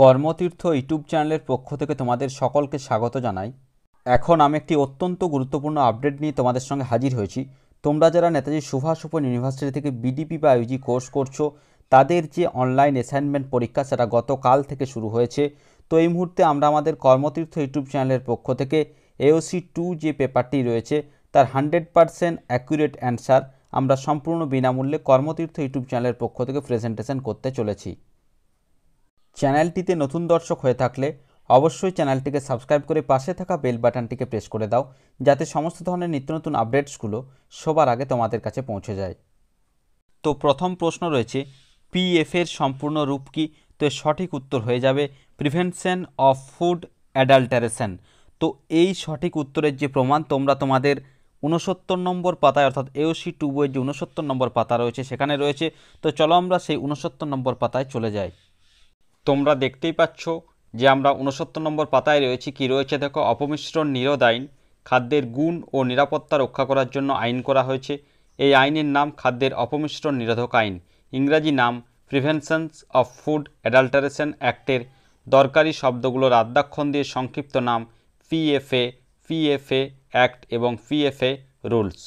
কর্মতীর্থ YouTube চ্যানেলের পক্ষ থেকে তোমাদের সকলকে স্বাগত জানাই এখন আমি একটি অত্যন্ত গুরুত্বপূর্ণ আপডেট নিয়ে তোমাদের সঙ্গে হাজির হয়েছি তোমরা যারা নেতাজি সুভাষ ওপেন ইউনিভার্সিটি থেকে বিডিপি বা ইউজি কোর্স করছো তাদের যে অনলাইন অ্যাসাইনমেন্ট পরীক্ষা সেটা গতকাল থেকে শুরু হয়েছে তো এই মুহূর্তে আমরা আমাদের কর্মতীর্থ ইউটিউব চ্যানেলের পক্ষ থেকে এওসি টু যে পেপারটি রয়েছে তার হান্ড্রেড পারসেন্ট অ্যাকুরেট অ্যান্সার আমরা সম্পূর্ণ বিনামূল্যে কর্মতীর্থ ইউটিউব চ্যানেলের পক্ষ থেকে প্রেজেন্টেশন করতে চলেছি চ্যানেলটিতে নতুন দর্শক হয়ে থাকলে অবশ্যই চ্যানেলটিকে সাবস্ক্রাইব করে পাশে থাকা বেল বাটনটিকে প্রেস করে দাও যাতে সমস্ত ধরনের নিত্য নতুন আপডেটসগুলো সবার আগে তোমাদের কাছে পৌঁছে যায় তো প্রথম প্রশ্ন রয়েছে পিএফের e সম্পূর্ণ রূপ কি তো সঠিক উত্তর হয়ে যাবে প্রিভেনশন অফ ফুড অ্যাডাল্টারেশন তো এই সঠিক উত্তরের যে প্রমাণ তোমরা তোমাদের উনসত্তর নম্বর পাতায় অর্থাৎ এওসি টু বইয়ের যে উনসত্তর নম্বর পাতা রয়েছে সেখানে রয়েছে তো চলো আমরা সেই উনসত্তর নম্বর পাতায় চলে যাই তোমরা দেখতেই পাচ্ছ যে আমরা উনসত্তর নম্বর পাতায় রয়েছি কি রয়েছে দেখো অপমিশ্রণ নিরোধ আইন খাদ্যের গুণ ও নিরাপত্তা রক্ষা করার জন্য আইন করা হয়েছে এই আইনের নাম খাদ্যের অপমিশ্রণ নিরোধক আইন ইংরাজি নাম প্রিভেনশনস অফ ফুড অ্যাডাল্টারেশন অ্যাক্টের দরকারি শব্দগুলোর আদ্যাক্ষণ দিয়ে সংক্ষিপ্ত নাম পিএফএ পিএফএ অ্যাক্ট এবং পিএফএ রুলস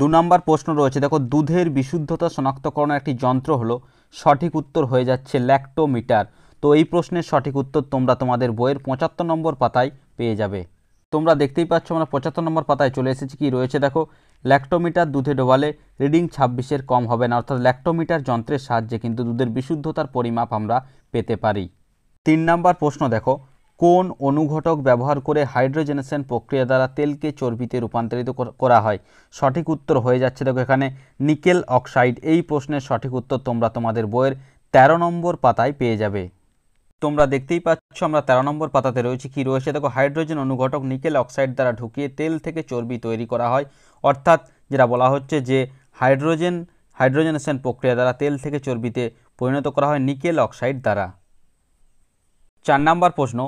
দু নম্বর প্রশ্ন রয়েছে দেখো দুধের বিশুদ্ধতা শনাক্তকরণের একটি যন্ত্র হলো সঠিক উত্তর হয়ে যাচ্ছে ল্যাক্টোমিটার তো এই প্রশ্নের সঠিক উত্তর তোমরা তোমাদের বইয়ের পঁচাত্তর নম্বর পাতায় পেয়ে যাবে তোমরা দেখতেই পাচ্ছ আমরা পঁচাত্তর নম্বর পাতায় চলে এসেছি কি রয়েছে দেখো ল্যাক্টোমিটার দুধে ডোবালে রিডিং ছাব্বিশের কম হবে না অর্থাৎ ল্যাক্টোমিটার যন্ত্রের সাহায্যে কিন্তু দুধের বিশুদ্ধতার পরিমাপ আমরা পেতে পারি তিন নাম্বার প্রশ্ন দেখো কোন অনুঘটক ব্যবহার করে হাইড্রোজেনেশন প্রক্রিয়া দ্বারা তেলকে চর্বিতে রূপান্তরিত করা হয় সঠিক উত্তর হয়ে যাচ্ছে দেখো এখানে নিকেল অক্সাইড এই প্রশ্নের সঠিক উত্তর তোমরা তোমাদের বইয়ের ১৩ নম্বর পাতায় পেয়ে যাবে তোমরা দেখতেই পাচ্ছ আমরা তেরো নম্বর পাতাতে রয়েছে কি রয়েছে দেখো হাইড্রোজেন অনুঘটক নিকেল অক্সাইড দ্বারা ঢুকিয়ে তেল থেকে চর্বি তৈরি করা হয় অর্থাৎ যেটা বলা হচ্ছে যে হাইড্রোজেন হাইড্রোজেনেশন প্রক্রিয়া দ্বারা তেল থেকে চর্বিতে পরিণত করা হয় নিকেল অক্সাইড দ্বারা চার নম্বর প্রশ্ন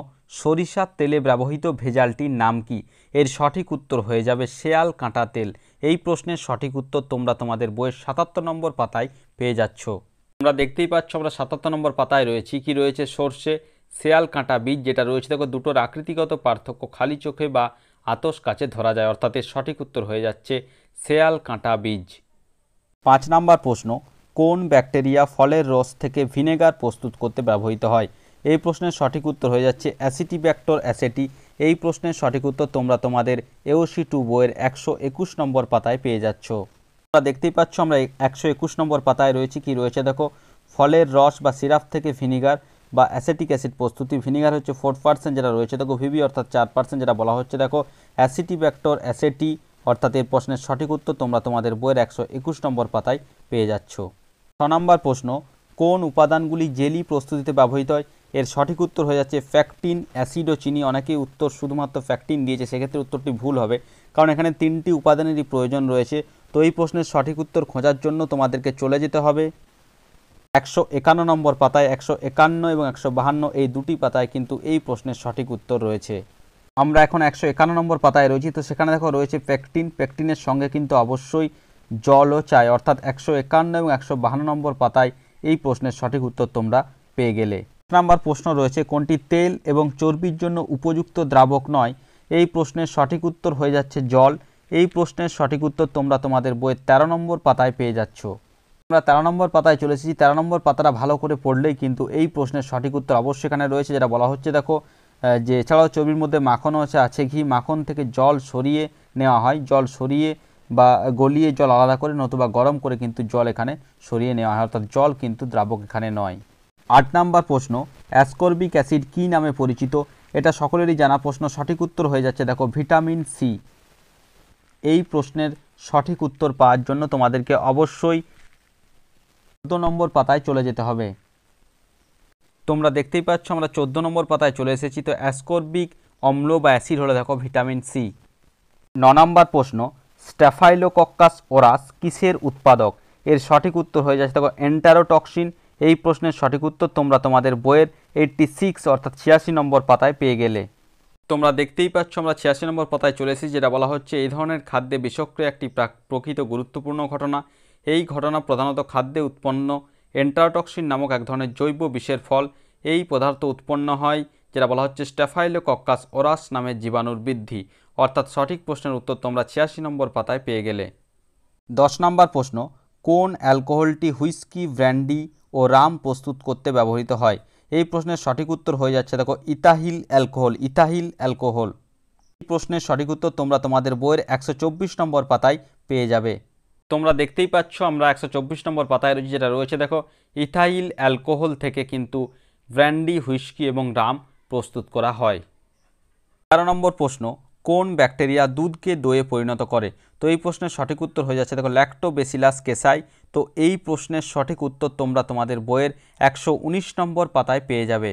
সরিষার তেলে ব্যবহৃত ভেজালটির নাম কি এর সঠিক উত্তর হয়ে যাবে শেয়াল কাঁটা তেল এই প্রশ্নের সঠিক উত্তর তোমরা তোমাদের বইয়ের সাতাত্তর নম্বর পাতায় পেয়ে যাচ্ছ তোমরা দেখতেই পাচ্ছ আমরা সাতাত্তর নম্বর পাতায় রয়েছি কি রয়েছে সর্ষে শেয়াল কাঁটা বীজ যেটা রয়েছে দেখো দুটোর আকৃতিগত পার্থক্য খালি চোখে বা আতস কাছে ধরা যায় অর্থাৎ এর সঠিক উত্তর হয়ে যাচ্ছে শেয়াল কাঁটা বীজ পাঁচ নম্বর প্রশ্ন কোন ব্যাকটেরিয়া ফলের রস থেকে ভিনেগার প্রস্তুত করতে ব্যবহৃত হয় এই প্রশ্নের সঠিক উত্তর হয়ে যাচ্ছে অ্যাসিটি ব্যাক্টর অ্যাসেটি এই প্রশ্নের সঠিক উত্তর তোমরা তোমাদের এওসি টু বইয়ের একশো একুশ নম্বর পাতায় পেয়ে যাচ্ছ তোমরা দেখতেই পাচ্ছ আমরা একশো একুশ নম্বর পাতায় রয়েছে কি রয়েছে দেখো ফলের রস বা সিরাপ থেকে ভিনিগার বা অ্যাসিটিক অ্যাসিড প্রস্তুতি ভিনিগার হচ্ছে ফোর পার্সেন্ট যেটা রয়েছে দেখো ভিভি অর্থাৎ চার পার্সেন্ট যেটা বলা হচ্ছে দেখো অ্যাসিটি ব্যাক্টর অ্যাসেটি অর্থাৎ এর প্রশ্নের সঠিক উত্তর তোমরা তোমাদের বইয়ের একশো একুশ নম্বর পাতায় পেয়ে যাচ্ছ ছ নম্বর প্রশ্ন কোন উপাদানগুলি জেলি প্রস্তুতিতে ব্যবহৃত হয় এর সঠিক উত্তর হয়ে যাচ্ছে ফ্যাক্টিন অ্যাসিড ও চিনি অনেকেই উত্তর শুধুমাত্র ফ্যাক্টিন দিয়েছে সেক্ষেত্রে উত্তরটি ভুল হবে কারণ এখানে তিনটি উপাদানেরই প্রয়োজন রয়েছে তো এই প্রশ্নের সঠিক উত্তর খোঁজার জন্য তোমাদেরকে চলে যেতে হবে একশো একান্ন নম্বর পাতায় একশো একান্ন এবং একশো বাহান্ন এই দুটি পাতায় কিন্তু এই প্রশ্নের সঠিক উত্তর রয়েছে আমরা এখন একশো একান্ন নম্বর পাতায় রয়েছি তো সেখানে দেখো রয়েছে প্যাকটিন প্যাকটিনের সঙ্গে কিন্তু অবশ্যই জলও চাই অর্থাৎ একশো একান্ন এবং একশো বাহান্ন নম্বর পাতায় এই প্রশ্নের সঠিক উত্তর তোমরা পেয়ে গেলে নাম্বার প্রশ্ন রয়েছে কোনটি তেল এবং চর্বির জন্য উপযুক্ত দ্রাবক নয় এই প্রশ্নের সঠিক উত্তর হয়ে যাচ্ছে জল এই প্রশ্নের সঠিক উত্তর তোমরা তোমাদের বইয়ের তেরো নম্বর পাতায় পেয়ে যাচ্ছ আমরা তেরো নম্বর পাতায় চলে এসেছি তেরো নম্বর পাতাটা ভালো করে পড়লেই কিন্তু এই প্রশ্নের সঠিক উত্তর অবশ্যই এখানে রয়েছে যেটা বলা হচ্ছে দেখো যে এছাড়াও চর্বির মধ্যে মাখনও আছে আছে ঘি মাখন থেকে জল সরিয়ে নেওয়া হয় জল সরিয়ে বা গলিয়ে জল আলাদা করে নতুবা গরম করে কিন্তু জল এখানে সরিয়ে নেওয়া হয় অর্থাৎ জল কিন্তু দ্রাবক এখানে নয় আট নাম্বার প্রশ্ন অ্যাসকর্বিক অ্যাসিড কী নামে পরিচিত এটা সকলেরই জানা প্রশ্ন সঠিক উত্তর হয়ে যাচ্ছে দেখো ভিটামিন সি এই প্রশ্নের সঠিক উত্তর পাওয়ার জন্য তোমাদেরকে অবশ্যই চোদ্দ নম্বর পাতায় চলে যেতে হবে তোমরা দেখতেই পাচ্ছ আমরা চোদ্দ নম্বর পাতায় চলে এসেছি তো অ্যাসকর্বিক অম্ল বা অ্যাসিড হলে দেখো ভিটামিন সি ন নম্বর প্রশ্ন স্ট্যাফাইলোকক্কাস ওরাস কিসের উৎপাদক এর সঠিক উত্তর হয়ে যাচ্ছে দেখো এন্টারোটক্সিন এই প্রশ্নের সঠিক উত্তর তোমরা তোমাদের বইয়ের এইটটি সিক্স অর্থাৎ ছিয়াশি নম্বর পাতায় পেয়ে গেলে তোমরা দেখতেই পাচ্ছ আমরা ছিয়াশি নম্বর পাতায় চলেছি যেটা বলা হচ্ছে এই ধরনের খাদ্যে বিষক্রিয়া একটি প্রকৃত গুরুত্বপূর্ণ ঘটনা এই ঘটনা প্রধানত খাদ্যে উৎপন্ন এন্ট্রাটক্সিন নামক এক ধরনের জৈব বিষের ফল এই পদার্থ উৎপন্ন হয় যেটা বলা হচ্ছে স্টেফাইলো কক্কাস ওরাস নামের জীবাণুর বৃদ্ধি অর্থাৎ সঠিক প্রশ্নের উত্তর তোমরা ছিয়াশি নম্বর পাতায় পেয়ে গেলে দশ নম্বর প্রশ্ন কোন অ্যালকোহলটি হুইস্কি ব্র্যান্ডি ও রাম প্রস্তুত করতে ব্যবহৃত হয় এই প্রশ্নের সঠিক উত্তর হয়ে যাচ্ছে দেখো ইতাহিল অ্যালকোহল ইতাহিল অ্যালকোহল এই প্রশ্নের সঠিক উত্তর তোমরা তোমাদের বইয়ের একশো নম্বর পাতায় পেয়ে যাবে তোমরা দেখতেই পাচ্ছ আমরা একশো নম্বর পাতায় যেটা রয়েছে দেখো ইথাইল অ্যালকোহল থেকে কিন্তু ব্র্যান্ডি হুইস্কি এবং রাম প্রস্তুত করা হয় তেরো নম্বর প্রশ্ন কোন ব্যাকটেরিয়া দুধকে দইয়ে পরিণত করে তো এই প্রশ্নের সঠিক উত্তর হয়ে যাচ্ছে দেখো ল্যাক্টোবেসিলাস কেসাই তো এই প্রশ্নের সঠিক উত্তর তোমরা তোমাদের বইয়ের একশো নম্বর পাতায় পেয়ে যাবে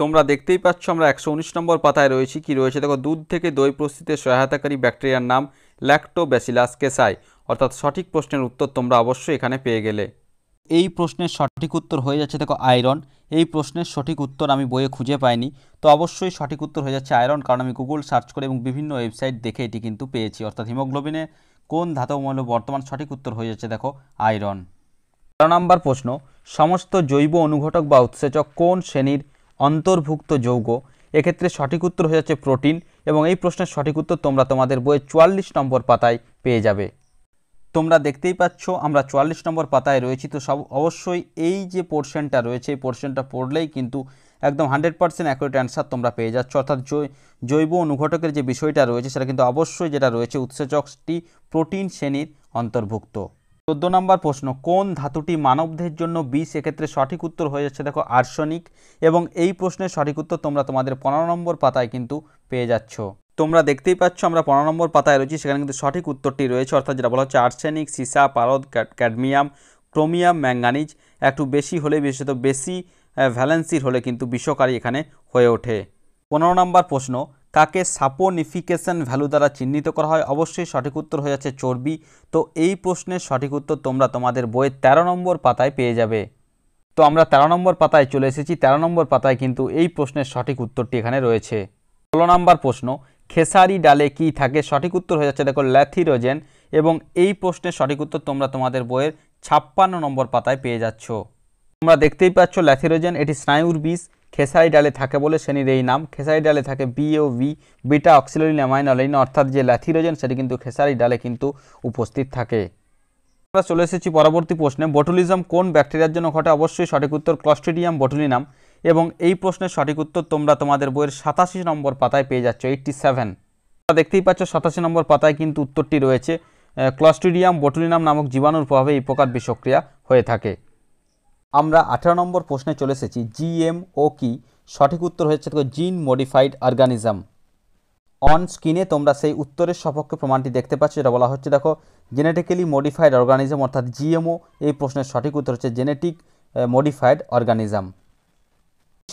তোমরা দেখতেই পাচ্ছ আমরা একশো নম্বর পাতায় রয়েছি কি রয়েছে দেখো দুধ থেকে দই প্রস্তুতির সহায়তাকারী ব্যাকটেরিয়ার নাম ল্যাক্টোবেসিলাস কেসাই অর্থাৎ সঠিক প্রশ্নের উত্তর তোমরা অবশ্যই এখানে পেয়ে গেলে এই প্রশ্নের সঠিক উত্তর হয়ে যাচ্ছে দেখো আয়রন এই প্রশ্নের সঠিক উত্তর আমি বইয়ে খুঁজে পাইনি তো অবশ্যই সঠিক উত্তর হয়ে যাচ্ছে আয়রন কারণ আমি গুগল সার্চ করে এবং বিভিন্ন ওয়েবসাইট দেখে এটি কিন্তু পেয়েছি অর্থাৎ হিমোগ্লোবিনে কোন ধাতব মৌল বর্তমান সঠিক উত্তর হয়ে যাচ্ছে দেখো আয়রন তেরো নম্বর প্রশ্ন সমস্ত জৈব অনুঘটক বা উৎসেচক কোন শ্রেণীর অন্তর্ভুক্ত যৌগ এক্ষেত্রে সঠিক উত্তর হয়ে যাচ্ছে প্রোটিন এবং এই প্রশ্নের সঠিক উত্তর তোমরা তোমাদের বইয়ের চুয়াল্লিশ নম্বর পাতায় পেয়ে যাবে তোমরা দেখতেই পাচ্ছ আমরা চুয়াল্লিশ নম্বর পাতায় রয়েছি তো সব অবশ্যই এই যে পোর্শনটা রয়েছে এই পোর্শনটা পড়লেই কিন্তু একদম হান্ড্রেড পার্সেন্ট অ্যাকুরেট অ্যান্সার তোমরা পেয়ে যাচ্ছ অর্থাৎ জৈব অনুঘটকের যে বিষয়টা রয়েছে সেটা কিন্তু অবশ্যই যেটা রয়েছে উৎসেচকটি প্রোটিন শ্রেণীর অন্তর্ভুক্ত চোদ্দো নম্বর প্রশ্ন কোন ধাতুটি মানবদের জন্য বিষ এক্ষেত্রে সঠিক উত্তর হয়ে যাচ্ছে দেখো আর্সনিক এবং এই প্রশ্নের সঠিক উত্তর তোমরা তোমাদের পনেরো নম্বর পাতায় কিন্তু পেয়ে যাচ্ছ তোমরা দেখতেই পাচ্ছ আমরা পনেরো নম্বর পাতায় রয়েছি সেখানে কিন্তু সঠিক উত্তরটি রয়েছে অর্থাৎ যেটা বলা হচ্ছে আর্সেনিক সিসা পারদ ক্যাডমিয়াম ক্রোমিয়াম ম্যাঙ্গানিজ একটু বেশি হলে বিশেষত বেশি ভ্যালেন্সির হলে কিন্তু বিষকারী এখানে হয়ে ওঠে পনেরো নম্বর প্রশ্ন কাকে সাপোনিফিকেশন ভ্যালু দ্বারা চিহ্নিত করা হয় অবশ্যই সঠিক উত্তর হয়ে যাচ্ছে চর্বি তো এই প্রশ্নের সঠিক উত্তর তোমরা তোমাদের বইয়ের ১৩ নম্বর পাতায় পেয়ে যাবে তো আমরা ১৩ নম্বর পাতায় চলে এসেছি ১৩ নম্বর পাতায় কিন্তু এই প্রশ্নের সঠিক উত্তরটি এখানে রয়েছে ষোলো নম্বর প্রশ্ন খেসারি ডালে কি থাকে সঠিক উত্তর হয়ে যাচ্ছে দেখো ল্যাথিরোজেন এবং এই প্রশ্নের সঠিক উত্তর তোমরা তোমাদের বইয়ের ছাপ্পান্ন নম্বর পাতায় পেয়ে যাচ্ছ তোমরা দেখতেই পাচ্ছ ল্যাথিরোজেন এটি স্নায়ুর বিষ খেসারি ডালে থাকে বলে শ্রেণীর এই নাম খেসারি ডালে থাকে বিও ভি বিটা অক্সিলোরিন অ্যামাইনোলিন অর্থাৎ যে ল্যাথিরোজেন সেটি কিন্তু খেসারি ডালে কিন্তু উপস্থিত থাকে আমরা চলে এসেছি পরবর্তী প্রশ্নে বটুলিজম কোন ব্যাকটেরিয়ার জন্য ঘটে অবশ্যই সঠিক উত্তর ক্লস্টিডিয়াম বটুলিনাম এবং এই প্রশ্নের সঠিক উত্তর তোমরা তোমাদের বইয়ের সাতাশি নম্বর পাতায় পেয়ে যাচ্ছ এইটটি সেভেন দেখতেই পাচ্ছ সাতাশি নম্বর পাতায় কিন্তু উত্তরটি রয়েছে ক্লস্টিডিয়াম বটুলিনাম নামক জীবাণুর প্রভাবে এই প্রকার বিষক্রিয়া হয়ে থাকে আমরা আঠারো নম্বর প্রশ্নে চলে এসেছি জিএমও কি সঠিক উত্তর হয়েছে জিন মডিফাইড অর্গানিজম অন স্ক্রিনে তোমরা সেই উত্তরের সপক্ষে প্রমাণটি দেখতে পাচ্ছ যেটা বলা হচ্ছে দেখো জেনেটিক্যালি মডিফাইড অর্গানিজম অর্থাৎ জিএমও এই প্রশ্নের সঠিক উত্তর হচ্ছে জেনেটিক মডিফাইড অর্গানিজম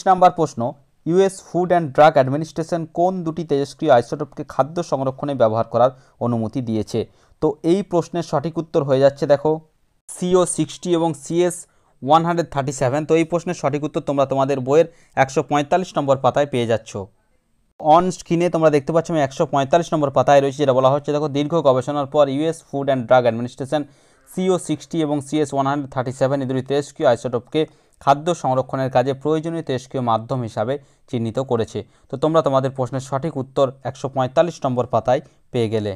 নাম্বার প্রশ্ন US food and drug administration কোন দুটি তেজস্ক্রিয় আইসোটোপকে খাদ্য সংরক্ষণে ব্যবহার করার অনুমতি দিয়েছে তো এই প্রশ্নের সঠিক উত্তর হয়ে যাচ্ছে দেখো সিও সিক্সটি এবং CS one hundred thirty seven তো এই প্রশ্নের সঠিক উত্তর তোমরা তোমাদের বইয়ের একশো পঁয়তাল্লিশ নম্বর পাতায় পেয়ে যাচ্ছ অন স্ক্রিনে তোমরা দেখতে পাচ্ছ আমি একশো পঁয়তাল্লিশ নম্বর পাতায় রয়েছে যেটা বলা হচ্ছে দেখো দীর্ঘ গবেষণার পর US food and drug administration CO sixty এবং CS one hundred thirty seven এই দুটি তেজস্ক্রিয় আইসোটোপকে খাদ্য সংরক্ষণের কাজে প্রয়োজনীয় তেজকীয় মাধ্যম হিসাবে চিহ্নিত করেছে তো তোমরা তোমাদের প্রশ্নের সঠিক উত্তর একশো নম্বর পাতায় পেয়ে গেলে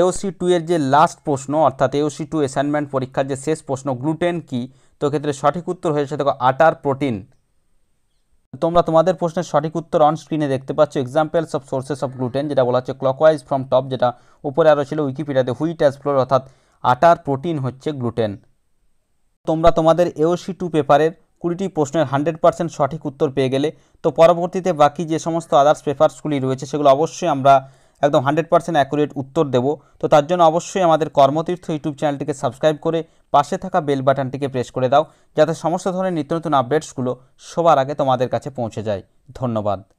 এওসি টু এর যে লাস্ট প্রশ্ন অর্থাৎ এওসি টু অ্যাসাইনমেন্ট পরীক্ষার যে শেষ প্রশ্ন গ্লুটেন কি তো ক্ষেত্রে সঠিক উত্তর হয়েছে দেখো আটার প্রোটিন তোমরা তোমাদের প্রশ্নের সঠিক উত্তর অন স্ক্রিনে দেখতে পাচ্ছ examples of sources of gluten যেটা বলা হচ্ছে ক্লকওয়াইজ ফ্রম টপ যেটা উপরে আরও ছিল উইকিপিডিয়াতে হুইট অ্যাজ ফ্লোর অর্থাৎ আটার প্রোটিন হচ্ছে গ্লুটেন তোমরা তোমাদের এওসি টু পেপারের কুড়িটি প্রশ্নের হান্ড্রেড পার্সেন্ট সঠিক উত্তর পেয়ে গেলে তো পরবর্তীতে বাকি যে সমস্ত আদার্স পেপারসগুলি রয়েছে সেগুলো অবশ্যই আমরা একদম হান্ড্রেড পার্সেন্ট অ্যাকুরেট উত্তর দেবো তো তার জন্য অবশ্যই আমাদের কর্মতীর্থ ইউটিউব চ্যানেলটিকে সাবস্ক্রাইব করে পাশে থাকা বেল বাটনটিকে প্রেস করে দাও যাতে সমস্ত ধরনের নিত্য নতুন আপডেটসগুলো সবার আগে তোমাদের কাছে পৌঁছে যায় ধন্যবাদ